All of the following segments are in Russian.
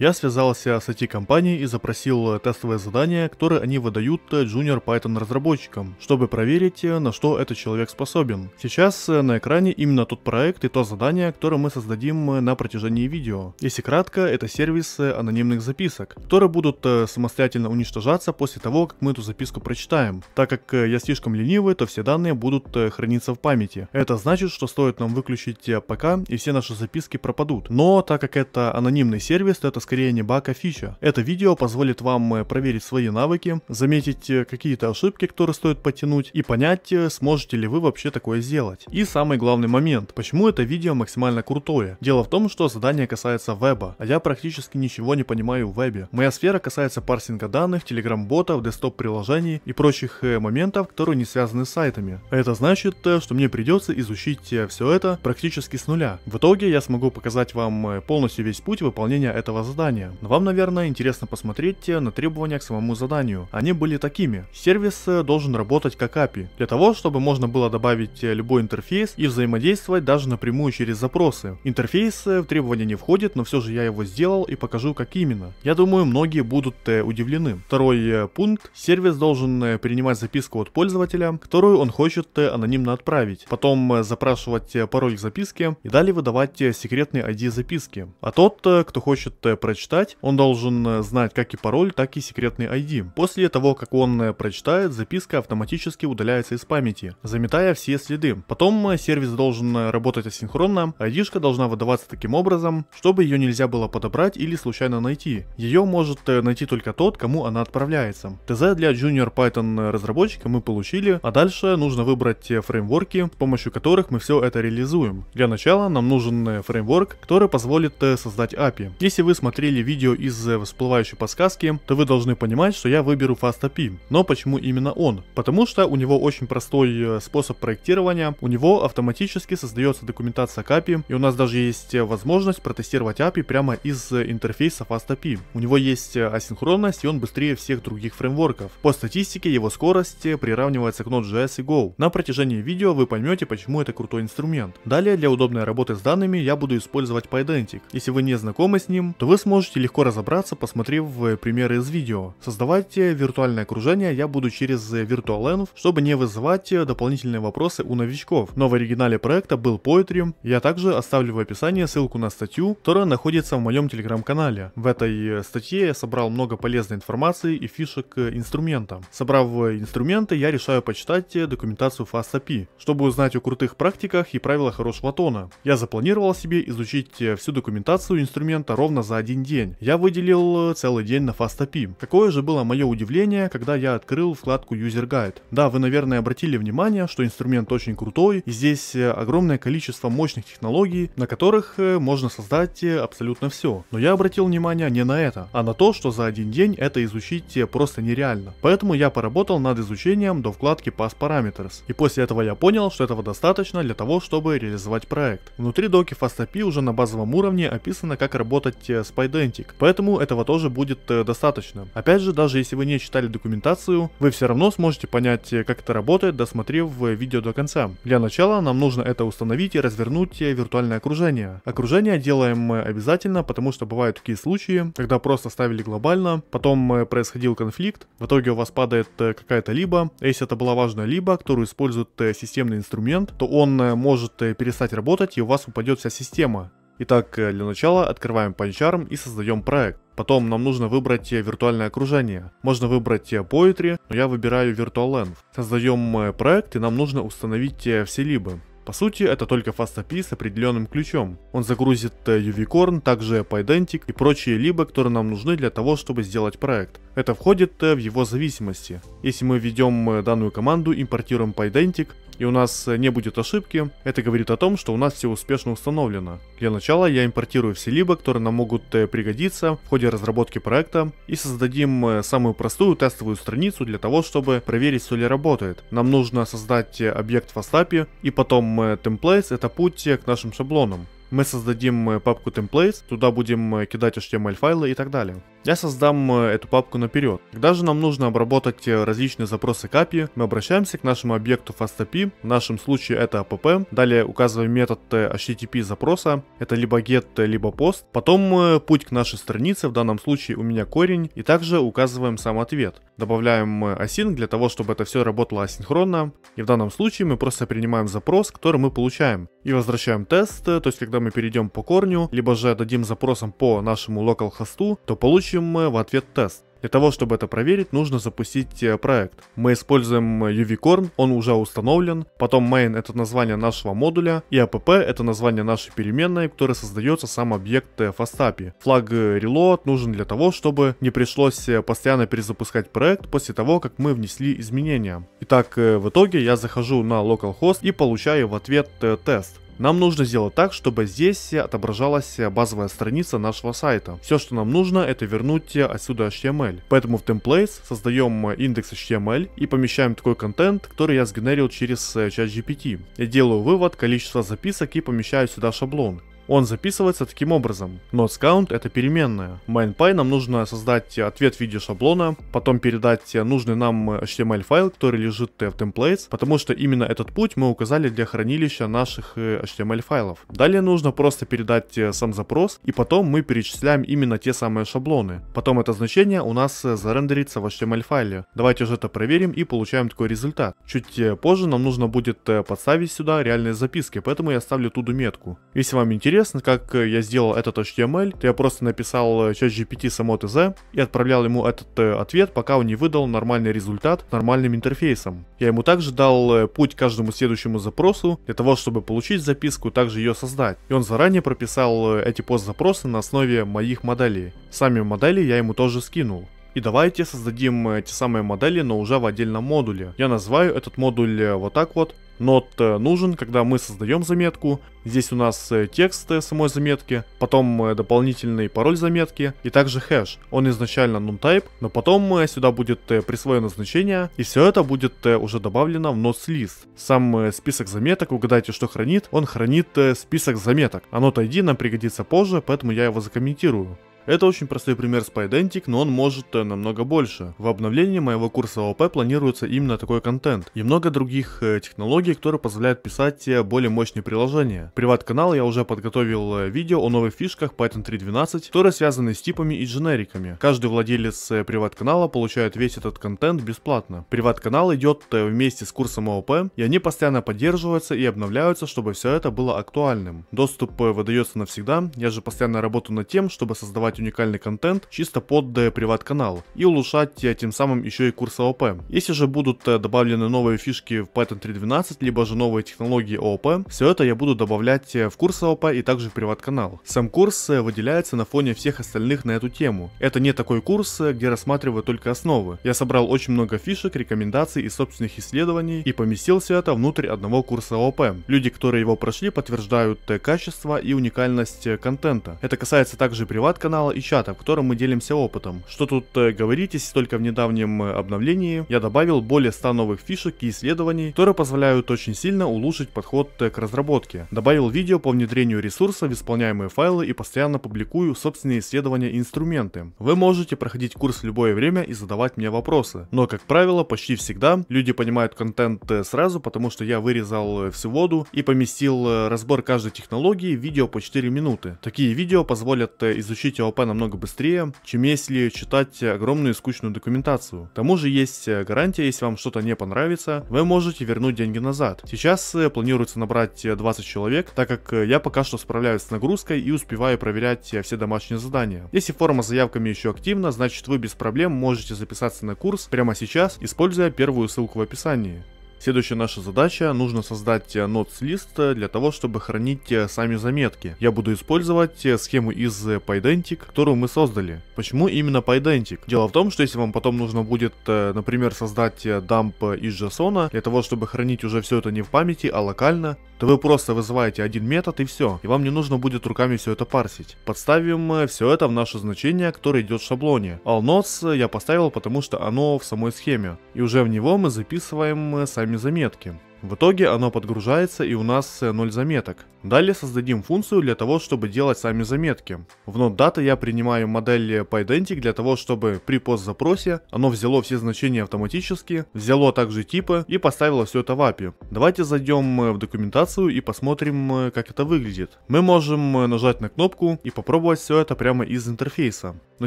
Я связался с IT-компанией и запросил тестовое задание, которое они выдают Junior Python разработчикам, чтобы проверить, на что этот человек способен. Сейчас э, на экране именно тот проект и то задание, которое мы создадим э, на протяжении видео. Если кратко, это сервис э, анонимных записок, которые будут самостоятельно уничтожаться после того, как мы эту записку прочитаем. Так как я слишком ленивый, то все данные будут храниться в памяти. Это значит, что стоит нам выключить ПК и все наши записки пропадут. Но так как это анонимный сервис, то это скорее не баг, а фича. Это видео позволит вам э, проверить свои навыки, заметить э, какие-то ошибки, которые стоит потянуть и понять, э, сможете ли вы вообще такое сделать. И самый главный момент, почему это видео максимально крутое. Дело в том, что задание касается веба, а я практически ничего не понимаю в вебе. Моя сфера касается парсинга данных, телеграм-ботов, десктоп-приложений и прочих моментов, которые не связаны с сайтами. Это значит, что мне придется изучить все это практически с нуля. В итоге я смогу показать вам полностью весь путь выполнения этого задания задания. Вам, наверное, интересно посмотреть э, на требования к самому заданию. Они были такими. Сервис э, должен работать как API, для того, чтобы можно было добавить э, любой интерфейс и взаимодействовать даже напрямую через запросы. Интерфейс в требования не входит, но все же я его сделал и покажу как именно. Я думаю, многие будут удивлены. Второй пункт. Сервис должен принимать записку от пользователя, которую он хочет анонимно отправить. Потом запрашивать пароль к записке и далее выдавать секретный ID записки. А тот, кто хочет прочитать, он должен э, знать как и пароль, так и секретный ID. После того, как он э, прочитает, записка автоматически удаляется из памяти, заметая все следы. Потом э, сервис должен работать асинхронно, ID-шка должна выдаваться таким образом, чтобы ее нельзя было подобрать или случайно найти. Ее может найти только тот, кому она отправляется. ТЗ для Junior Python разработчика мы получили, а дальше нужно выбрать те фреймворки, с помощью которых мы все это реализуем. Для начала нам нужен фреймворк, который позволит создать API. Если вы смотрите смотрели видео из э, всплывающей подсказки, то вы должны понимать, что я выберу FastAPI. Но почему именно он? Потому что у него очень простой э, способ проектирования, у него автоматически создается документация к API, и у нас даже есть э, возможность протестировать API прямо из интерфейса FastAPI. У него есть асинхронность, и он быстрее всех других фреймворков. По статистике его скорость приравнивается к Node.js и Go. На протяжении видео вы поймете, почему это крутой инструмент. Далее, для удобной работы с данными я буду использовать PyDentic. Если вы не знакомы с ним, то вы сможете легко разобраться, посмотрев э, примеры из видео. Создавать э, виртуальное окружение я буду через э, VirtualEnv, чтобы не вызывать дополнительные вопросы у новичков. Но в оригинале проекта был Poetry, я также оставлю в описании ссылку на статью, которая находится в моем телеграм-канале. В этой статье я собрал много полезной информации и фишек инструмента. Собрав инструменты, я решаю почитать документацию FastAPI, чтобы узнать о крутых практиках и правилах хорошего тона. Я запланировал себе изучить всю документацию инструмента ровно за один один день. Я выделил э, целый день на FastAPI. Какое же было мое удивление, когда я открыл вкладку User Guide. Да, вы, наверное, обратили внимание, что инструмент очень крутой, и здесь э, огромное количество мощных технологий, на которых э, можно создать абсолютно все. Но я обратил внимание не на это, а на то, что за один день это изучить просто нереально. Поэтому я поработал над изучением до вкладки Pass Parameters. И после этого я понял, что этого достаточно для того, чтобы реализовать проект. Внутри доки FastAPI уже на базовом уровне описано, как работать с PyDentic, поэтому этого тоже будет э, достаточно. Опять же, даже если вы не читали документацию, вы все равно сможете понять, э, как это работает, досмотрев э, видео до конца. Для начала нам нужно это установить и развернуть виртуальное окружение. Окружение делаем обязательно, потому что бывают такие случаи, когда просто ставили глобально, потом происходил конфликт, в итоге у вас падает какая-то либо, а если это была важная либо, которую использует системный инструмент, то он может перестать работать и у вас упадет вся система. Итак, э, для начала открываем PyCharm и создаем проект. Потом нам нужно выбрать э, виртуальное окружение. Можно выбрать Poetry, э, но я выбираю VirtualEnv. Создаем проект и нам нужно установить все либо. По сути, это только FastAPI с определенным ключом. Он загрузит UVCorn, также PyDentic и прочие либо, которые нам нужны для того, чтобы сделать проект. Это входит э, в его зависимости. Если мы введем э, данную команду, импортируем PyDentic, и у нас э, не будет ошибки, это говорит о том, что у нас все успешно установлено. Для начала я импортирую все либо, которые нам могут пригодиться в ходе разработки проекта, и создадим самую простую тестовую страницу для того, чтобы проверить, все ли работает. Нам нужно создать объект в Астапе, и потом templates это путь к нашим шаблонам мы создадим папку templates, туда будем кидать HTML файлы и так далее. Я создам э, эту папку наперед. Когда же нам нужно обработать э, различные запросы к API, мы обращаемся к нашему объекту FastAPI, в нашем случае это app, далее указываем метод э, HTTP запроса, это либо get, либо post, потом путь к нашей странице, в данном случае у меня корень, и также указываем сам ответ. Добавляем async для того, чтобы это все работало асинхронно, и в данном случае мы просто принимаем запрос, который мы получаем, и возвращаем тест, то есть когда мы перейдем по корню, либо же дадим запросам по нашему localhost, то получим получим в ответ тест. Для того, чтобы это проверить, нужно запустить э, проект. Мы используем э, uv он уже установлен. Потом main это название нашего модуля. И app это название нашей переменной, которая создается сам объект FastAPI. Э, Флаг reload нужен для того, чтобы не пришлось постоянно перезапускать проект после того, как мы внесли изменения. Итак, в итоге я захожу на localhost и получаю в ответ тест. Нам нужно сделать так, чтобы здесь отображалась базовая страница нашего сайта. Все, что нам нужно, это вернуть отсюда HTML. Поэтому в templates создаем индекс HTML и помещаем такой контент, который я сгенерил через GPT. Я делаю вывод количество записок и помещаю сюда шаблон. Он записывается таким образом. Notes count это переменная. MainPy нам нужно создать ответ в виде шаблона, потом передать нужный нам HTML файл, который лежит в templates, потому что именно этот путь мы указали для хранилища наших э, HTML файлов. Далее нужно просто передать э, сам запрос, и потом мы перечисляем именно те самые шаблоны. Потом это значение у нас э, зарендерится в HTML файле. Давайте же это проверим и получаем такой результат. Чуть позже нам нужно будет подставить сюда реальные записки, поэтому я ставлю туду метку. Если вам интересно, интересно, как э, я сделал этот HTML, то я просто написал э, часть GPT само ТЗ и отправлял ему этот э, ответ, пока он не выдал нормальный результат с нормальным интерфейсом. Я ему также дал путь каждому следующему запросу для того, чтобы получить записку, также ее создать. И он заранее прописал эти пост-запросы на основе моих моделей. Сами модели я ему тоже скинул. И давайте создадим те самые модели, но уже в отдельном модуле. Я называю этот модуль вот так вот, Node э, нужен, когда мы создаем заметку. Здесь у нас э, текст э, самой заметки, потом дополнительный пароль заметки и также хэш. Он изначально non но потом сюда будет присвоено значение, и все это будет уже добавлено в Nodes List. Сам список заметок, угадайте, что хранит, он хранит список заметок. А Node ID нам пригодится позже, поэтому я его закомментирую. Это очень простой пример с PyDentic, но он может э, намного больше. В обновлении моего курса ОП планируется именно такой контент и много других э, технологий, которые позволяют писать э, более мощные приложения. Приват-канал я уже подготовил видео о новых фишках Python 3.12, которые связаны с типами и дженериками. Каждый владелец приват-канала получает весь этот контент бесплатно. Приват-канал идет вместе с курсом ОП, и они постоянно поддерживаются и обновляются, чтобы все это было актуальным. Доступ выдается навсегда, я же постоянно работаю над тем, чтобы создавать создавать уникальный контент чисто под э, приват-канал и улучшать э, тем самым еще и курс ООП. Если же будут э, добавлены новые фишки в Python 3.12, либо же новые технологии ООП, все это я буду добавлять в курс ООП и также в приват-канал. Сам курс выделяется на фоне всех остальных на эту тему. Это не такой курс, где рассматриваю только основы. Я собрал очень много фишек, рекомендаций и собственных исследований и поместил все это внутрь одного курса ООП. Люди, которые его прошли, подтверждают качество и уникальность контента. Это касается также приват-канала, канала и чата, в котором мы делимся опытом. Что тут э, если только в недавнем э, обновлении я добавил более 100 новых фишек и исследований, которые позволяют очень сильно улучшить подход э, к разработке. Добавил видео по внедрению ресурсов, исполняемые файлы и постоянно публикую собственные исследования и инструменты. Вы можете проходить курс в любое время и задавать мне вопросы. Но, как правило, почти всегда люди понимают контент э, сразу, потому что я вырезал всю воду и поместил разбор каждой технологии в видео по 4 минуты. Такие видео позволят изучить его ЛП намного быстрее, чем если читать огромную скучную документацию. К тому же есть э, гарантия, если вам что-то не понравится, вы можете вернуть деньги назад. Сейчас э, планируется набрать 20 э, человек, так как я пока что справляюсь с нагрузкой и успеваю проверять все домашние задания. Если форма с заявками еще активна, значит вы без проблем можете записаться на курс прямо сейчас, используя первую ссылку в описании. Следующая наша задача, нужно создать notes э, лист э, для того, чтобы хранить э, сами заметки. Я буду использовать схему из PyDentic, которую мы создали. Почему именно PyDentic? Дело в том, что если вам потом нужно будет, например, создать дамп из JSON, для того, чтобы хранить уже все это не в памяти, а локально, то вы просто вызываете один метод и все, и вам не нужно будет руками все это парсить. Подставим мы э, все это в наше значение, которое идет в шаблоне. All э, я поставил, потому что оно в самой схеме, и уже в него мы записываем э, сами заметки. В итоге оно подгружается и у нас 0 заметок. Далее создадим функцию для того, чтобы делать сами заметки. В NodeData я принимаю модель PyDentic для того, чтобы при пост-запросе оно взяло все значения автоматически, взяло также типы и поставило все это в API. Давайте зайдем в документацию и посмотрим, как это выглядит. Мы можем нажать на кнопку и попробовать все это прямо из интерфейса. Но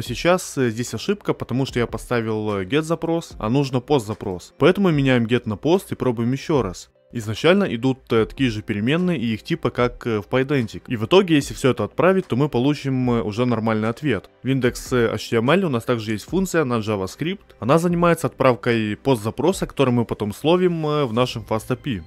сейчас э, здесь ошибка, потому что я поставил э, get запрос, а нужно пост запрос. Поэтому меняем get на пост и пробуем еще раз изначально идут э, такие же переменные и их типа как э, в PyDentic. И в итоге, если все это отправить, то мы получим э, уже нормальный ответ. В индекс HTML у нас также есть функция на JavaScript. Она занимается отправкой постзапроса, который мы потом словим в нашем FastAPI.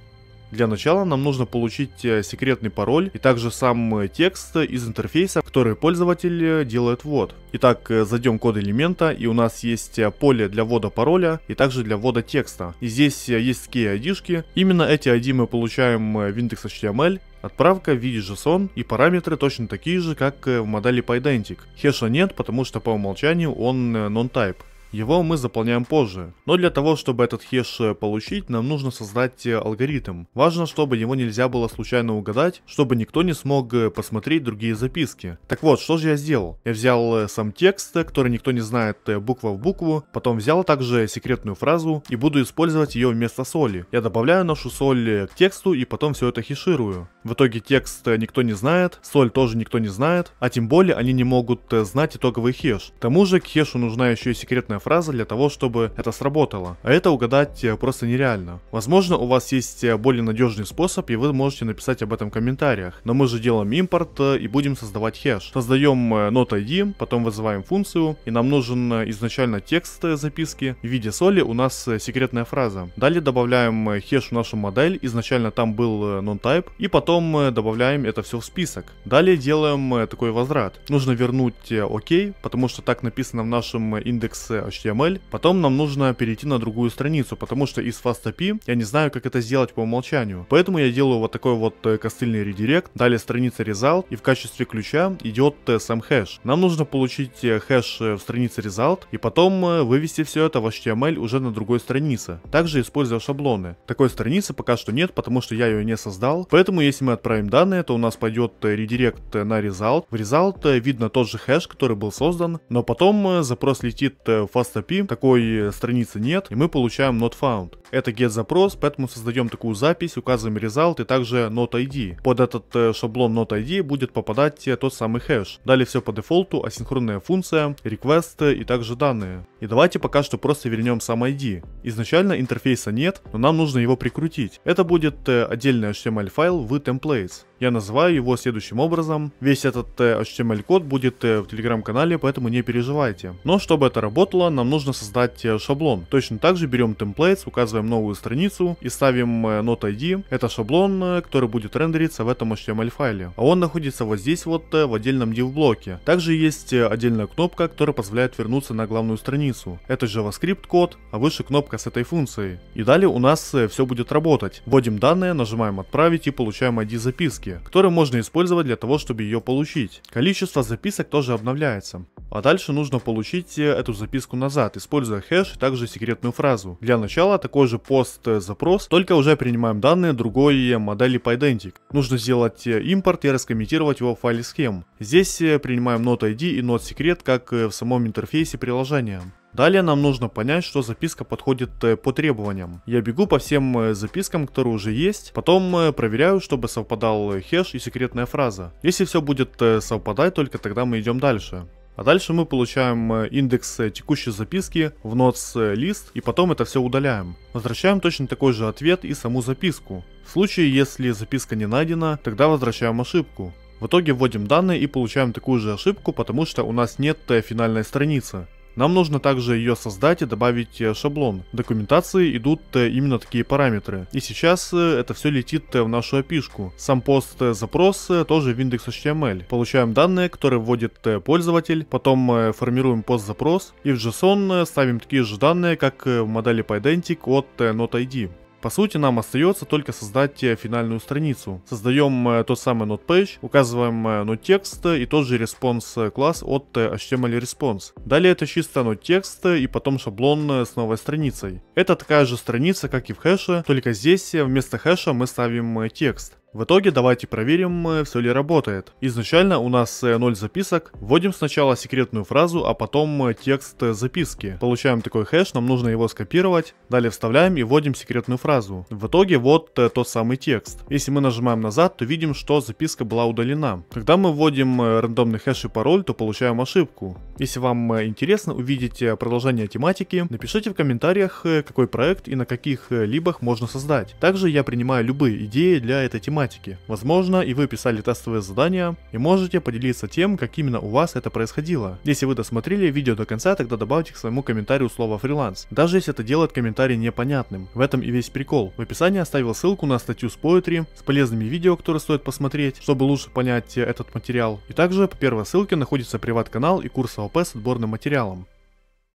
Для начала нам нужно получить э, секретный пароль и также сам э, текст из интерфейса, который пользователь э, делает ввод. Итак, зайдем код элемента и у нас есть поле для ввода пароля и также для ввода текста. И здесь есть такие id -шки. Именно эти ID мы получаем в index.html Отправка в виде JSON и параметры точно такие же, как в модели PyDentic. Хеша нет, потому что по умолчанию он non-type. Его мы заполняем позже. Но для того, чтобы этот хеш э, получить, нам нужно создать э, алгоритм. Важно, чтобы его нельзя было случайно угадать, чтобы никто не смог э, посмотреть другие записки. Так вот, что же я сделал? Я взял сам текст, который никто не знает буква в букву, потом взял также секретную фразу и буду использовать ее вместо соли. Я добавляю нашу соль к тексту и потом все это хеширую. В итоге текст никто не знает, соль тоже никто не знает, а тем более они не могут знать итоговый хеш. К тому же к хешу нужна еще и секретная нужная фраза для того, чтобы это сработало. А это угадать э, просто нереально. Возможно, у вас есть э, более надежный способ, и вы можете написать об этом в комментариях. Но мы же делаем импорт э, и будем создавать хэш. Создаем not ID, потом вызываем функцию, и нам нужен изначально текст записки. В виде соли у нас секретная фраза. Далее добавляем хэш в нашу модель, изначально там был non-type, и потом добавляем это все в список. Далее делаем такой возврат. Нужно вернуть ОК, OK, потому что так написано в нашем индексе. HTML. Потом нам нужно перейти на другую страницу, потому что из FastAPI я не знаю, как это сделать по умолчанию. Поэтому я делаю вот такой вот э, костыльный редирект, далее страница result и в качестве ключа идет э, сам хэш. Нам нужно получить э, хэш в странице result и потом вывести все это в HTML уже на другой странице, также используя шаблоны. Такой страницы пока что нет, потому что я ее не создал, поэтому если мы отправим данные, то у нас пойдет редирект на result. В result видно тот же хэш, который был создан, но потом запрос летит в FastAPI такой э, страницы нет, и мы получаем not found. Это get запрос, поэтому создаем такую запись, указываем result и также not ID. Под этот э, шаблон not ID будет попадать э, тот самый хэш. Далее все по дефолту, асинхронная функция, request и также данные. И давайте пока что просто вернем сам ID. Изначально интерфейса нет, но нам нужно его прикрутить. Это будет отдельный HTML файл в templates. Я называю его следующим образом. Весь этот э, HTML-код будет э, в телеграм-канале, поэтому не переживайте. Но чтобы это работало, нам нужно создать э, шаблон. Точно так же берем темплейт, указываем новую страницу и ставим not ID. Это шаблон, который будет рендериться в этом HTML файле. А он находится вот здесь вот в отдельном div блоке. Также есть отдельная кнопка, которая позволяет вернуться на главную страницу. Это JavaScript код, а выше кнопка с этой функцией. И далее у нас все будет работать. Вводим данные, нажимаем отправить и получаем ID записки записки, которые можно использовать для того, чтобы ее получить. Количество записок тоже обновляется. А дальше нужно получить э, эту записку назад, используя хэш и также секретную фразу. Для начала такой же пост-запрос, только уже принимаем данные другой э, модели PyDentic. Нужно сделать э, импорт и раскомментировать его в файле схем. Здесь принимаем Node ID и Node Secret, как в самом интерфейсе приложения. Далее нам нужно понять, что записка подходит э, по требованиям. Я бегу по всем э, запискам, которые уже есть. Потом э, проверяю, чтобы совпадал хэш и секретная фраза. Если все будет совпадать, только тогда мы идем дальше. А дальше мы получаем индекс текущей записки в notes лист и потом это все удаляем. Возвращаем точно такой же ответ и саму записку. В случае, если записка не найдена, тогда возвращаем ошибку. В итоге вводим данные и получаем такую же ошибку, потому что у нас нет финальной страницы. Нам нужно также ее создать и добавить э, шаблон. В документации идут э, именно такие параметры. И сейчас э, это все летит в нашу API. Сам пост запрос тоже в index.html. Получаем данные, которые вводит пользователь, потом формируем пост запрос и в JSON ставим такие же данные, как в модели PyDentic от notid по сути, нам остается только создать э, финальную страницу. Создаем э, тот самый NotePage, указываем э, NoteText и тот же response класс от HTML response. Далее это чисто NoteText и потом шаблон с новой страницей. Это такая же страница, как и в хэше, только здесь вместо хэша мы ставим текст. В итоге давайте проверим, э, все ли работает. Изначально у нас 0 э, записок, вводим сначала секретную фразу, а потом э, текст записки. Получаем такой хэш, нам нужно его скопировать, далее вставляем и вводим секретную фразу. В итоге вот тот самый текст. Если мы нажимаем назад, то видим, что записка была удалена. Когда мы вводим рандомный хэш и пароль, то получаем ошибку. Если вам интересно увидеть продолжение тематики, напишите в комментариях, какой проект и на каких либах можно создать. Также я принимаю любые идеи для этой тематики тематики. Возможно, и вы писали тестовые задания, и можете поделиться тем, как именно у вас это происходило. Если вы досмотрели видео до конца, тогда добавьте к своему комментарию слово фриланс, даже если это делает комментарий непонятным. В этом и весь прикол. В описании оставил ссылку на статью с Poetry, с полезными видео, которые стоит посмотреть, чтобы лучше понять э, этот материал. И также по первой ссылке находится приват-канал и курс АОП с отборным материалом.